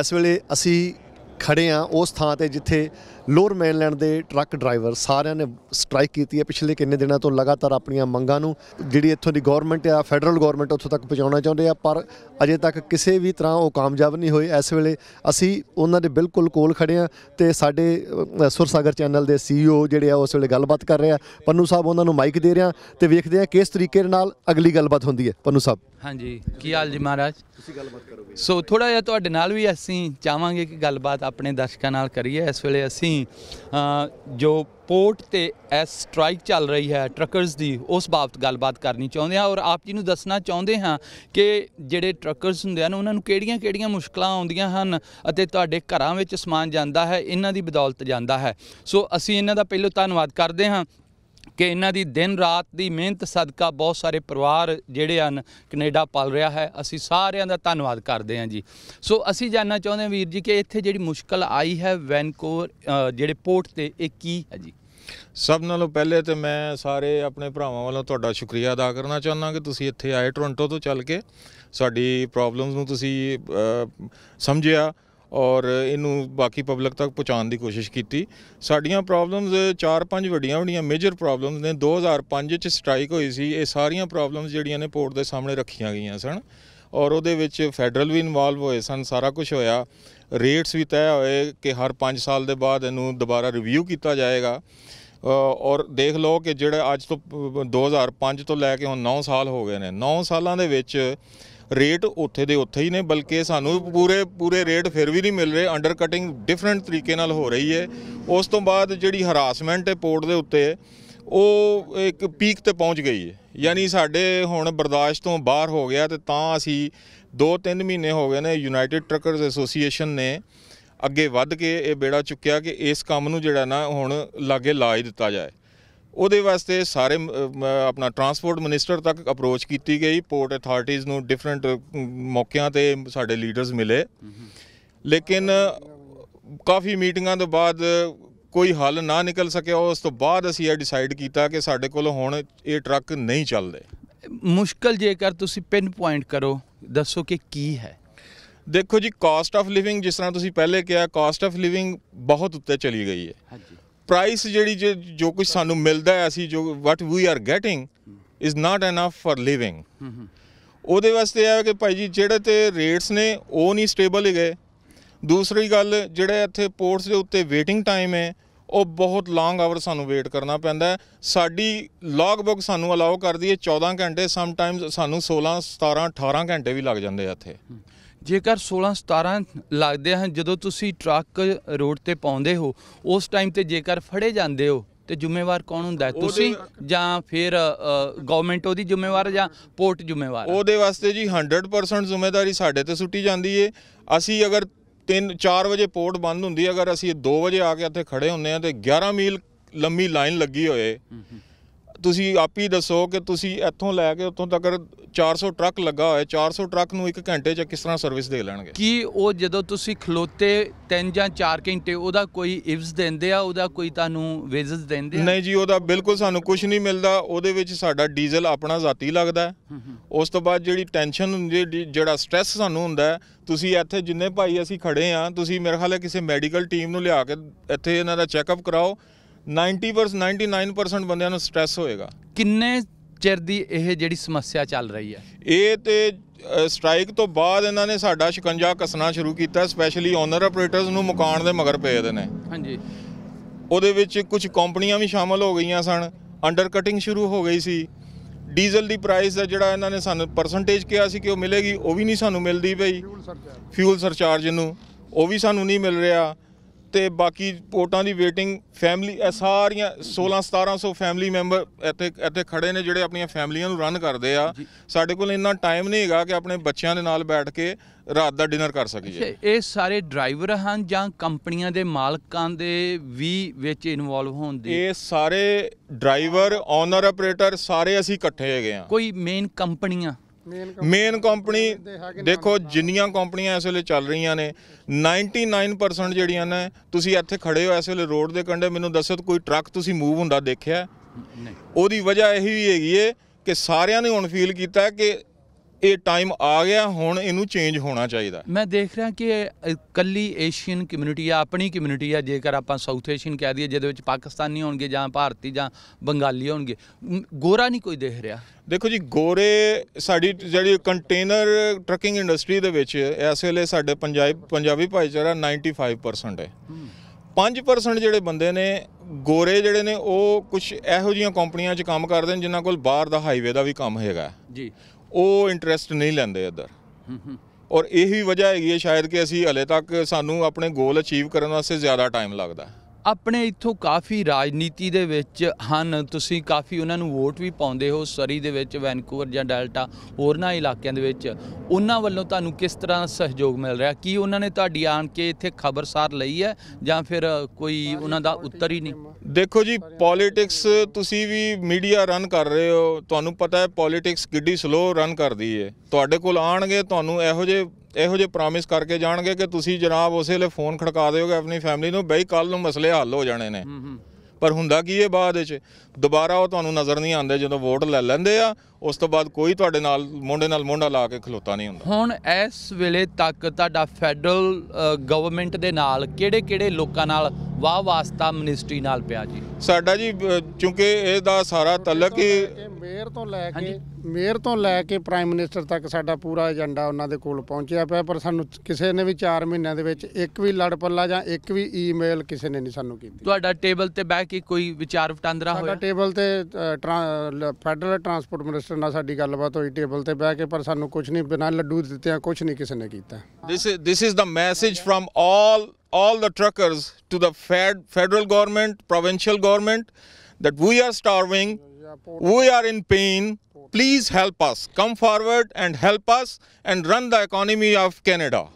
ਇਸ ਵੇਲੇ ਅਸੀਂ ਖੜੇ ਆ ਉਸ ਥਾਂ ਤੇ ਜਿੱਥੇ ਲੋਅਰ ਮੇਨਲੈਂਡ ਦੇ ਟਰੱਕ ਡਰਾਈਵਰ ਸਾਰਿਆਂ ਨੇ ਸਟ੍ਰਾਈਕ ਕੀਤੀ ਹੈ ਪਿਛਲੇ ਕਿੰਨੇ ਦਿਨਾਂ ਤੋਂ ਲਗਾਤਾਰ ਆਪਣੀਆਂ ਮੰਗਾਂ ਨੂੰ ਜਿਹੜੀ ਇੱਥੋਂ ਦੀ ਗਵਰਨਮੈਂਟ ਆ ਫੈਡਰਲ ਗਵਰਨਮੈਂਟ ਉੱਥੋਂ ਤੱਕ ਪਹੁੰਚਾਉਣਾ ਚਾਹੁੰਦੇ ਆ ਪਰ ਅਜੇ ਤੱਕ ਕਿਸੇ ਵੀ ਤਰ੍ਹਾਂ ਉਹ ਕਾਮਯਾਬ ਨਹੀਂ ਹੋਏ ਇਸ ਵੇਲੇ ਅਸੀਂ ਉਹਨਾਂ ਦੇ ਬਿਲਕੁਲ ਕੋਲ ਖੜੇ ਆ ਤੇ ਸਾਡੇ ਸੁਰਸਾਗਰ ਚੈਨਲ ਦੇ ਸੀਈਓ ਜਿਹੜੇ ਆ ਉਸ ਵੇਲੇ ਗੱਲਬਾਤ ਕਰ ਰਹੇ ਆ ਪੰਨੂ ਸਾਹਿਬ ਉਹਨਾਂ ਨੂੰ ਮਾਈਕ ਦੇ ਰਿਹਾ ਤੇ ਵੇਖਦੇ ਆ ਕਿਸ ਤਰੀਕੇ ਨਾਲ ਅਗਲੀ ਗੱਲਬਾਤ ਹੁੰਦੀ ਹੈ ਪੰਨੂ ਸਾਹਿਬ ਹਾਂਜੀ ਕੀ ਹਾਲ ਜੀ ਮਹਾਰਾਜ ਤੁਸੀਂ ਗੱਲਬਾਤ ਕਰੋਗੇ ਸੋ ਥੋੜਾ ਜਿਹਾ ਤੁਹਾਡੇ ਨਾਲ ਵੀ ਅਸੀਂ ਚਾਹਾਂਗੇ ਕਿ ਗੱਲਬਾਤ ਆਪਣੇ ਦਰਸ਼ਕਾਂ ਨਾਲ ਕਰੀਏ ਇਸ ਵੇਲੇ ਅਸੀਂ ਜੋ ਪੋਰਟ ਤੇ ਐਸ ਸਟ੍ਰਾਈਕ ਚੱਲ ਰਹੀ ਹੈ ਟਰੱਕਰਸ ਦੀ ਉਸ ਬਾਬਤ ਗੱਲਬਾਤ ਕਰਨੀ ਚਾਹੁੰਦੇ ਹਾਂ ਔਰ ਆਪ ਜੀ ਨੂੰ ਦੱਸਣਾ ਚਾਹੁੰਦੇ ਹਾਂ ਕਿ ਜਿਹੜੇ ਟਰੱਕਰਸ ਹੁੰਦੇ ਹਨ ਉਹਨਾਂ ਨੂੰ ਕਿਹੜੀਆਂ-ਕਿਹੜੀਆਂ ਮੁਸ਼ਕਲਾਂ ਆਉਂਦੀਆਂ ਹਨ ਅਤੇ ਤੁਹਾਡੇ ਘਰਾਂ ਵਿੱਚ ਸਮਾਨ ਜਾਂਦਾ ਹੈ ਇਹਨਾਂ ਦੀ ਬਦੌਲਤ ਜਾਂਦਾ ਹੈ ਸੋ ਅਸੀਂ ਇਹਨਾਂ ਦਾ ਪਹਿਲੋਂ ਧੰਨਵਾਦ ਕਰਦੇ ਹਾਂ ਕਿ ਇਹਨਾਂ ਦੀ ਦਿਨ ਰਾਤ ਦੀ ਮਿਹਨਤ ਸਦਕਾ ਬਹੁਤ ਸਾਰੇ ਪਰਿਵਾਰ ਜਿਹੜੇ ਹਨ ਕੈਨੇਡਾ ਪਲ ਰਿਹਾ ਹੈ ਅਸੀਂ ਸਾਰਿਆਂ ਦਾ ਧੰਨਵਾਦ ਕਰਦੇ ਹਾਂ ਜੀ ਸੋ ਅਸੀਂ ਜਾਨਣਾ ਚਾਹੁੰਦੇ ਹਾਂ ਵੀਰ ਜੀ ਕਿ ਇੱਥੇ ਜਿਹੜੀ ਮੁਸ਼ਕਲ ਆਈ ਹੈ ਵੈਨਕੂਵਰ ਜਿਹੜੇ ਪੋਰਟ ਤੇ ਇਹ ਕੀ ਹੈ ਜੀ ਸਭ ਨਾਲੋਂ ਪਹਿਲੇ ਤੇ ਮੈਂ ਸਾਰੇ ਆਪਣੇ ਭਰਾਵਾਂ ਵੱਲੋਂ ਤੁਹਾਡਾ ਸ਼ੁਕਰੀਆ ਅਦਾ ਕਰਨਾ ਚਾਹੁੰਦਾ ਕਿ ਤੁਸੀਂ ਇੱਥੇ ਆਏ ਟੋਰਾਂਟੋ ਤੋਂ ਚੱਲ ਕੇ ਸਾਡੀ ਪ੍ਰੋਬਲਮਸ ਨੂੰ ਤੁਸੀਂ ਸਮਝਿਆ ਔਰ ਇਹਨੂੰ ਬਾਕੀ ਪਬਲਿਕ ਤੱਕ ਪਹੁੰਚਾਉਣ ਦੀ ਕੋਸ਼ਿਸ਼ ਕੀਤੀ ਸਾਡੀਆਂ ਪ੍ਰੋਬਲਮਸ ਚਾਰ ਪੰਜ ਵੱਡੀਆਂ ਵੱਡੀਆਂ ਮੇਜਰ ਪ੍ਰੋਬਲਮਸ ਨੇ 2005 ਚ ਸਟ੍ਰਾਈਕ ਹੋਈ ਸੀ ਇਹ ਸਾਰੀਆਂ ਪ੍ਰੋਬਲਮਸ ਜਿਹੜੀਆਂ ਨੇ ਪੋਰਟ ਦੇ ਸਾਹਮਣੇ ਰੱਖੀਆਂ ਗਈਆਂ ਸਨ ਔਰ ਉਹਦੇ ਵਿੱਚ ਫੈਡਰਲ ਵੀ ਇਨਵੋਲਵ ਹੋਏ ਸਨ ਸਾਰਾ ਕੁਝ ਹੋਇਆ ਰੇਟਸ ਵੀ ਤੈਅ ਹੋਏ ਕਿ ਹਰ 5 ਸਾਲ ਦੇ ਬਾਅਦ ਇਹਨੂੰ ਦੁਬਾਰਾ ਰਿਵਿਊ ਕੀਤਾ ਜਾਏਗਾ ਔਰ ਦੇਖ ਲਓ ਕਿ ਜਿਹੜਾ ਅੱਜ ਤੋਂ 2005 ਤੋਂ ਲੈ ਕੇ ਹੁਣ 9 ਸਾਲ ਹੋ ਗਏ ਨੇ 9 ਸਾਲਾਂ ਦੇ ਵਿੱਚ ਰੇਟ ਉੱਥੇ ਦੇ ਉੱਥੇ ਹੀ ਨੇ ਬਲਕਿ ਸਾਨੂੰ ਪੂਰੇ ਪੂਰੇ ਰੇਟ ਫਿਰ ਵੀ ਨਹੀਂ ਮਿਲ ਰਹੇ ਅੰਡਰ ਕਟਿੰਗ ਡਿਫਰੈਂਟ ਤਰੀਕੇ ਨਾਲ ਹੋ ਰਹੀ ਹੈ ਉਸ ਤੋਂ ਬਾਅਦ ਜਿਹੜੀ ਹਰਾਸਮੈਂਟ ਹੈ ਪੋਰਟ ਦੇ ਉੱਤੇ ਉਹ ਇੱਕ ਪੀਕ ਤੇ ਪਹੁੰਚ ਗਈ ਹੈ ਯਾਨੀ ਸਾਡੇ ਹੁਣ ਬਰਦਾਸ਼ਤ ਤੋਂ ਬਾਹਰ ਹੋ ਗਿਆ ਤੇ ਤਾਂ ਅਸੀਂ 2-3 ਮਹੀਨੇ ਹੋ ਗਏ ਨੇ ਯੂਨਾਈਟਿਡ ਟਰੱਕਰਸ ਐਸੋਸੀਏਸ਼ਨ ਨੇ ਅੱਗੇ ਵੱਧ ਕੇ ਇਹ ਬੇੜਾ ਚੁੱਕਿਆ ਕਿ ਇਸ ਕੰਮ ਨੂੰ ਜਿਹੜਾ ਨਾ ਹੁਣ ਲਾਗੇ ਲਾਜ ਦਿੱਤਾ ਜਾਏ ਉਹਦੇ ਵਾਸਤੇ ਸਾਰੇ ਆਪਣਾ ਟਰਾਂਸਪੋਰਟ ਮਿਨਿਸਟਰ ਤੱਕ ਅਪਰੋਚ ਕੀਤੀ ਗਈ ਪੋਰਟ ਅਥਾਰਟੀਆਂ ਨੂੰ ਡਿਫਰੈਂਟ ਮੌਕਿਆਂ ਤੇ ਸਾਡੇ ਲੀਡਰਸ ਮਿਲੇ ਲੇਕਿਨ ਕਾਫੀ ਮੀਟਿੰਗਾਂ ਤੋਂ ਬਾਅਦ ਕੋਈ ਹੱਲ ਨਾ ਨਿਕਲ ਸਕਿਆ ਉਸ ਤੋਂ ਬਾਅਦ ਅਸੀਂ ਇਹ ਡਿਸਾਈਡ ਕੀਤਾ ਕਿ ਸਾਡੇ ਕੋਲ ਹੁਣ ਇਹ ਟਰੱਕ ਨਹੀਂ ਚੱਲਦੇ ਮੁਸ਼ਕਲ ਜੇਕਰ ਤੁਸੀਂ ਪਿੰਨ ਪੁਆਇੰਟ ਕਰੋ ਦੱਸੋ ਕਿ ਕੀ ਹੈ ਦੇਖੋ ਜੀ ਕਾਸਟ ਆਫ ਲਿਵਿੰਗ ਜਿਸ ਤਰ੍ਹਾਂ ਤੁਸੀਂ ਪਹਿਲੇ ਕਿਹਾ ਕਾਸਟ ਆਫ ਲਿਵਿੰਗ ਬਹੁਤ ਉੱਤੇ ਚਲੀ ਗਈ ਹੈ ਹਾਂਜੀ ਪ੍ਰਾਈਸ ਜਿਹੜੀ ਜੋ ਕੁਝ ਸਾਨੂੰ ਮਿਲਦਾ ਹੈ ਅਸੀਂ ਜੋ what we are getting is not enough for living ਉਹਦੇ ਵਾਸਤੇ ਆ ਕਿ ਭਾਈ ਜੀ ਜਿਹੜੇ ਤੇ ਰੇਟਸ ਨੇ ਉਹ ਨਹੀਂ ਸਟੇਬਲ ਹੈਗੇ ਦੂਸਰੀ ਗੱਲ ਜਿਹੜੇ ਇੱਥੇ ਪੋਰਟਸ ਦੇ ਉੱਤੇ ਵੇਟਿੰਗ ਟਾਈਮ ਹੈ ਉਹ ਬਹੁਤ ਲੌਂਗ ਆਵਰ ਸਾਨੂੰ ਵੇਟ ਕਰਨਾ ਪੈਂਦਾ ਸਾਡੀ ਲੌਗ ਬੁੱਕ ਸਾਨੂੰ ਅਲਾਉ ਕਰਦੀ ਹੈ 14 ਘੰਟੇ ਸਮ ਟਾਈਮਸ ਸਾਨੂੰ 16 17 18 ਘੰਟੇ ਵੀ ਲੱਗ ਜਾਂਦੇ ਆ ਇੱਥੇ ਜੇਕਰ 16 17 ਲੱਗਦੇ ਹਨ ਜਦੋਂ ਤੁਸੀਂ ਟਰੱਕ ਰੋਡ ਤੇ ਪਾਉਂਦੇ ਹੋ ਉਸ ਟਾਈਮ ਤੇ ਜੇਕਰ ਫੜੇ ਜਾਂਦੇ ਹੋ ਤੇ ਜ਼ਿੰਮੇਵਾਰ ਕੌਣ ਹੁੰਦਾ ਹੈ ਤੁਸੀਂ ਜਾਂ ਫਿਰ ਗਵਰਨਮੈਂਟ ਉਹਦੀ ਜ਼ਿੰਮੇਵਾਰ ਜਾਂ ਪੋਰਟ ਜ਼ਿੰਮੇਵਾਰ ਉਹਦੇ ਵਾਸਤੇ ਜੀ 100% ਜ਼ਿੰਮੇਵਾਰੀ ਸਾਡੇ ਤੇ ਸੁੱਟੀ ਜਾਂਦੀ ਏ ਅਸੀਂ ਅਗਰ 3 4 ਵਜੇ ਪੋਰਟ ਬੰਦ ਹੁੰਦੀ ਅਗਰ ਅਸੀਂ 2 ਵਜੇ ਆ ਕੇ ਇੱਥੇ ਖੜੇ ਹੁੰਨੇ ਆ ਤੇ 11 ਮੀਲ ਲੰਮੀ ਲਾਈਨ ਲੱਗੀ ਹੋਏ ਤੁਸੀਂ ਆਪ ਹੀ ਦੱਸੋ ਕਿ ਤੁਸੀਂ ਇੱਥੋਂ ਲੈ ਕੇ ਉੱਥੋਂ ਤੱਕ 400 ਟਰੱਕ ਲੱਗਾ ਹੋਇਆ 400 ਟਰੱਕ ਨੂੰ ਇੱਕ ਘੰਟੇ 'ਚ ਕਿਸ ਤਰ੍ਹਾਂ ਸਰਵਿਸ ਦੇ ਲੈਣਗੇ ਕੀ ਉਹ ਜਦੋਂ ਤੁਸੀਂ ਖਲੋਤੇ 3 ਜਾਂ 4 ਘੰਟੇ ਉਹਦਾ ਕੋਈ ਇਵਸ ਦਿੰਦੇ ਆ ਉਹਦਾ ਕੋਈ ਤੁਹਾਨੂੰ ਵੇਜਸ ਦਿੰਦੇ ਆ ਨਹੀਂ ਜੀ ਉਹਦਾ ਬਿਲਕੁਲ ਸਾਨੂੰ ਕੁਝ ਨਹੀਂ ਮਿਲਦਾ ਉਹਦੇ ਵਿੱਚ ਸਾਡਾ ਡੀਜ਼ਲ ਆਪਣਾ ਜ਼ਾਤੀ ਲੱਗਦਾ ਉਸ ਤੋਂ ਬਾਅਦ ਜਿਹੜੀ ਟੈਨਸ਼ਨ ਜਿਹੜਾ ਸਟ्रेस ਸਾਨੂੰ ਹੁੰਦਾ ਤੁਸੀਂ ਇੱਥੇ ਜਿੰਨੇ ਭਾਈ ਅਸੀਂ ਖੜੇ ਆ ਤੁਸੀਂ ਮੇਰੇ ਖਿਆਲ ਕਿਸੇ ਮੈਡੀਕਲ ਟੀਮ ਨੂੰ ਲਿਆ ਕੇ ਇੱਥੇ ਇਹਨਾਂ ਦਾ ਚੈੱਕਅਪ ਕਰਾਓ 90% 99% ਬੰਦਿਆਂ ਨੂੰ ਸਟ੍ਰੈਸ ਹੋਏਗਾ ਕਿੰਨੇ ਚਿਰ ਦੀ ਇਹ ਜਿਹੜੀ ਸਮੱਸਿਆ ਚੱਲ ਰਹੀ ਹੈ ਇਹ ਤੇ ਸਟ੍ਰਾਈਕ ਤੋਂ ਬਾਅਦ ਇਹਨਾਂ ਨੇ ਸਾਡਾ ਸ਼ਿਕੰਜਾ ਕਸਣਾ ਸ਼ੁਰੂ ਕੀਤਾ ਸਪੈਸ਼ਲੀ ਓਨਰ ਆਪਰੇਟਰਸ ਨੂੰ ਮਕਾਨ ਦੇ ਮਗਰ ਪਏ ਦੇ ਨੇ ਹਾਂਜੀ ਉਹਦੇ ਵਿੱਚ ਕੁਝ ਕੰਪਨੀਆਂ ਵੀ ਸ਼ਾਮਲ ਹੋ ਗਈਆਂ ਸਨ ਅੰਡਰ ਕਟਿੰਗ ਸ਼ੁਰੂ ਹੋ ਗਈ ਸੀ ਡੀਜ਼ਲ ਦੀ ਪ੍ਰਾਈਸ ਦਾ ਜਿਹੜਾ ਇਹਨਾਂ ਨੇ ਸਾਨੂੰ ਪਰਸੈਂਟੇਜ ਕਿਹਾ ਸੀ ਕਿ ਉਹ ਮਿਲੇਗੀ ਉਹ ਵੀ ਨਹੀਂ ਸਾਨੂੰ ਮਿਲਦੀ ਪਈ ਫਿਊਲ ਸਰਚਾਰਜ ਨੂੰ ਉਹ ਵੀ ਸਾਨੂੰ ਨਹੀਂ ਮਿਲ ਰਿਹਾ ਤੇ ਬਾਕੀ ਵੋਟਾਂ ਦੀ ਵੇਟਿੰਗ ਫੈਮਿਲੀ ਇਹ ਸਾਰੀਆਂ 16 1700 ਫੈਮਿਲੀ ਮੈਂਬਰ ਇੱਥੇ ਇੱਥੇ ਖੜੇ ਨੇ ਜਿਹੜੇ ਆਪਣੀਆਂ ਫੈਮਲੀਆਂ ਨੂੰ ਰਨ ਕਰਦੇ ਆ ਸਾਡੇ ਕੋਲ ਇੰਨਾ ਟਾਈਮ ਨਹੀਂ ਹੈਗਾ ਕਿ ਆਪਣੇ ਬੱਚਿਆਂ ਦੇ ਨਾਲ ਬੈਠ ਕੇ ਰਾਤ ਦਾ ਡਿਨਰ ਕਰ ਸਕੀਏ ਇਹ ਸਾਰੇ ਡਰਾਈਵਰ ਹਨ ਜਾਂ ਕੰਪਨੀਆਂ ਦੇ ਮਾਲਕਾਂ ਦੇ ਵੀ ਵਿੱਚ ਇਨਵੋਲਵ ਹੋਣ ਦੀ ਇਹ ਸਾਰੇ ਡਰਾਈਵਰ ਓਨਰ ਆਪਰੇਟਰ ਸਾਰੇ ਅਸੀਂ ਇਕੱਠੇ ਹੈਗੇ ਆ ਕੋਈ ਮੇਨ ਕੰਪਨੀਆਂ ਮੇਨ ਕੰਪਨੀ ਦੇਖੋ ਜਿੰਨੀਆਂ ਕੰਪਨੀਆਂ ਇਸ ਵੇਲੇ ਚੱਲ ਰਹੀਆਂ ਨੇ 99% ਜਿਹੜੀਆਂ ਨੇ ਤੁਸੀਂ ਇੱਥੇ ਖੜੇ ਹੋ ਇਸ ਵੇਲੇ ਰੋਡ ਦੇ ਕੰਢੇ ਮੈਨੂੰ ਦੱਸੋ ਕੋਈ ਟਰੱਕ ਤੁਸੀਂ ਮੂਵ ਹੁੰਦਾ ਦੇਖਿਆ ਨਹੀਂ ਉਹਦੀ ਵਜ੍ਹਾ ਇਹੀ ਹੈਗੀ ਏ ਕਿ ਸਾਰਿਆਂ ਨੇ ਹੁਣ ਫੀਲ ਕੀਤਾ ਕਿ ਇਹ ਟਾਈਮ ਆ ਗਿਆ ਹੁਣ ਇਹਨੂੰ ਚੇਂਜ ਹੋਣਾ ਚਾਹੀਦਾ ਮੈਂ ਦੇਖ ਰਿਹਾ ਕਿ ਕੱਲੀ ਏਸ਼ੀਅਨ ਕਮਿਊਨਿਟੀ ਆ ਆਪਣੀ ਕਮਿਊਨਿਟੀ ਆ ਜੇਕਰ ਆਪਾਂ ਸਾਊਥ ਏਸ਼ੀਅਨ ਕਹਿ ਦਈਏ ਜਿਹਦੇ ਵਿੱਚ ਪਾਕਿਸਤਾਨੀ ਹੋਣਗੇ ਜਾਂ ਭਾਰਤੀ ਜਾਂ ਬੰਗਾਲੀ ਹੋਣਗੇ ਗੋਰਾ ਨਹੀਂ ਕੋਈ ਦੇਖ ਰਿਹਾ ਦੇਖੋ ਜੀ ਗੋਰੇ ਸਾਡੀ ਜਿਹੜੀ ਕੰਟੇਨਰ ਟਰਕਿੰਗ ਇੰਡਸਟਰੀ ਦੇ ਵਿੱਚ ਇਸ ਵੇਲੇ ਸਾਡੇ ਪੰਜਾਬ ਪੰਜਾਬੀ ਭਾਈਚਾਰਾ 95% ਹੈ 5% ਜਿਹੜੇ ਬੰਦੇ ਨੇ ਗੋਰੇ ਜਿਹੜੇ ਨੇ ਉਹ ਕੁਝ ਇਹੋ ਜੀਆਂ ਕੰਪਨੀਆਂ 'ਚ ਕੰਮ ਕਰਦੇ ਨੇ ਜਿਨ੍ਹਾਂ ਕੋਲ ਬਾਹਰ ਦਾ ਹਾਈਵੇ ਦਾ ਵੀ ਕੰਮ ਹੈਗਾ ਜੀ ਉਹ ਇੰਟਰਸਟ ਨਹੀਂ ਲੈਂਦੇ ਇੱਧਰ ਔਰ ਇਹੀ ਵਜ੍ਹਾ ਹੈਗੀ ਹੈ ਸ਼ਾਇਦ ਕਿ ਅਸੀਂ ਹਲੇ ਤੱਕ ਸਾਨੂੰ ਆਪਣੇ ਗੋਲ ਅਚੀਵ ਕਰਨ ਵਾਸਤੇ ਜ਼ਿਆਦਾ ਟਾਈਮ ਲੱਗਦਾ ਆਪਣੇ ਇੱਥੋਂ ਕਾਫੀ ਰਾਜਨੀਤੀ ਦੇ ਵਿੱਚ ਹਨ ਤੁਸੀਂ ਕਾਫੀ ਉਹਨਾਂ ਨੂੰ ਵੋਟ ਵੀ ਪਾਉਂਦੇ ਹੋ ਸਰੀ ਦੇ ਵਿੱਚ ਵੈਨਕੂਵਰ ਜਾਂ ਡੈਲਟਾ ਹੋਰਨਾ ਇਲਾਕਿਆਂ ਦੇ ਵਿੱਚ ਉਹਨਾਂ ਵੱਲੋਂ ਤੁਹਾਨੂੰ ਕਿਸ ਤਰ੍ਹਾਂ ਸਹਿਯੋਗ ਮਿਲ ਰਿਹਾ ਕੀ ਉਹਨਾਂ ਨੇ ਤੁਹਾਡੀ ਆਣ ਕੇ ਇੱਥੇ ਖਬਰਸਾਰ ਲਈ ਹੈ ਜਾਂ ਫਿਰ ਕੋਈ ਉਹਨਾਂ ਦਾ ਉੱਤਰ ਹੀ ਨਹੀਂ ਦੇਖੋ ਜੀ ਪੋਲਿਟਿਕਸ ਤੁਸੀਂ ਵੀ ਮੀਡੀਆ ਰਨ ਕਰ ਰਹੇ ਹੋ ਤੁਹਾਨੂੰ ਪਤਾ ਹੈ ਪੋਲਿਟਿਕਸ ਕਿੱਡੀ ਸਲੋ ਰਨ ਕਰਦੀ ਹੈ ਤੁਹਾਡੇ ਕੋਲ ਆਣਗੇ ਤੁਹਾਨੂੰ ਇਹੋ ਜਿਹੇ ਇਹੋ ਜਿਹੇ ਪ੍ਰੋਮਿਸ ਕਰਕੇ ਜਾਣਗੇ ਕਿ ਤੁਸੀਂ ਜਨਾਬ ਉਸੇ ਵੇਲੇ ਫੋਨ ਖੜਕਾ ਦਿਓਗੇ ਆਪਣੀ ਫੈਮਿਲੀ ਨੂੰ ਬਈ ਕੱਲ ਨੂੰ ਮਸਲੇ ਹੱਲ ਹੋ ਜਾਣੇ ਨੇ ਪਰ ਹੁੰਦਾ ਕੀ ਇਹ ਬਾਅਦ ਵਿੱਚ ਦੁਬਾਰਾ ਉਹ ਤੁਹਾਨੂੰ ਨਜ਼ਰ ਨਹੀਂ ਆਉਂਦੇ ਜਦੋਂ ਵੋਟ ਲੈ ਲੈਂਦੇ ਆ ਉਸ ਤੋਂ ਬਾਅਦ ਕੋਈ ਤੁਹਾਡੇ ਨਾਲ ਮੁੰਡੇ ਨਾਲ ਮੁੰਡਾ ਲਾ ਕੇ ਖਲੋਤਾ ਨਹੀਂ ਹੁੰਦਾ ਹੁਣ ਇਸ ਵੇਲੇ ਤੱਕ ਤੁਹਾਡਾ ਫੈਡਰਲ ਗਵਰਨਮੈਂਟ ਦੇ ਨਾਲ ਕਿਹੜੇ-ਕਿਹੜੇ ਲੋਕਾਂ ਨਾਲ ਵਾਹ ਵਾਸਤਾ ਮਿਨਿਸਟਰੀ ਨਾਲ ਪਿਆ ਜੀ ਸਾਡਾ ਜੀ ਕਿਉਂਕਿ ਇਹਦਾ ਸਾਰਾ ਤਲਕ ਹੀ ਮੇਅਰ ਤੋਂ ਲੈ ਕੇ ਮੇਅਰ ਤੋਂ ਲੈ ਕੇ ਪ੍ਰਾਈਮ ਮਿਨਿਸਟਰ ਤੱਕ ਸਾਡਾ ਪੂਰਾ ਏਜੰਡਾ ਉਹਨਾਂ ਦੇ ਕੋਲ ਪਹੁੰਚਿਆ ਪਿਆ ਪਰ ਸਾਨੂੰ ਕਿਸੇ ਨੇ ਵੀ 4 ਮਹੀਨਿਆਂ ਦੇ ਵਿੱਚ ਇੱਕ ਵੀ ਲੜ ਪੱਲਾ ਜਾਂ ਇੱਕ ਵੀ ਈਮੇਲ ਕਿਸੇ ਨੇ ਨਹੀਂ ਸਾਨੂੰ ਕੀਤੀ ਤੁਹਾਡਾ ਟੇਬਲ ਤੇ ਬਹਿ ਕੇ ਕੋਈ ਵਿਚਾਰ ਵਟਾਂਦਰਾ ਹੋਇਆ ਸਾਡਾ ਟੇਬਲ ਤੇ ਫੈਡਰਲ ਟਰਾਂਸਪੋਰਟ ਮਿਨਿਸਟਰ ਨਾਲ ਸਾਡੀ ਗੱਲਬਾਤ ਹੋਈ ਟੇਬਲ ਤੇ ਬਹਿ ਕੇ ਪਰ ਸਾਨੂੰ ਕੁਝ ਨਹੀਂ ਬਿਨਾਂ ਲੱਡੂ ਦਿੱਤੇ ਆ ਕੁਝ ਨਹੀਂ ਕਿਸੇ ਨੇ ਕੀਤਾ this is this is the message from all all the truckers to the fed, federal government provincial government that we are starving We are in pain. Please help us. Come forward and help us and run the economy of Canada.